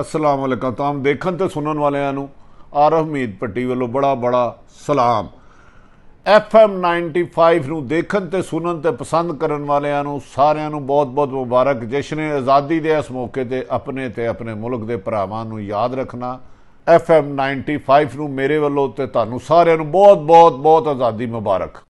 ਅਸਲਾਮ ਅਲੈਕਮ ਤਾਂ ਦੇਖਣ ਤੇ ਸੁਣਨ ਵਾਲਿਆਂ ਨੂੰ ਆਰਫ ਮੀਦ ਪੱਟੀ ਵੱਲੋਂ ਬੜਾ ਬੜਾ ਸਲਾਮ ਐਮ 95 ਨੂੰ ਦੇਖਣ ਤੇ ਸੁਣਨ ਤੇ ਪਸੰਦ ਕਰਨ ਵਾਲਿਆਂ ਨੂੰ ਸਾਰਿਆਂ ਨੂੰ ਬਹੁਤ-ਬਹੁਤ ਮੁਬਾਰਕ ਜਸ਼ਨ ਆਜ਼ਾਦੀ ਦੇ ਇਸ ਮੌਕੇ ਤੇ ਆਪਣੇ ਤੇ ਆਪਣੇ ਮੁਲਕ ਦੇ ਭਰਾਵਾਂ ਨੂੰ ਯਾਦ ਰੱਖਣਾ ਐਮ 95 ਨੂੰ ਮੇਰੇ ਵੱਲੋਂ ਤੇ ਤੁਹਾਨੂੰ ਸਾਰਿਆਂ ਨੂੰ ਬਹੁਤ-ਬਹੁਤ ਬਹੁਤ ਆਜ਼ਾਦੀ ਮੁਬਾਰਕ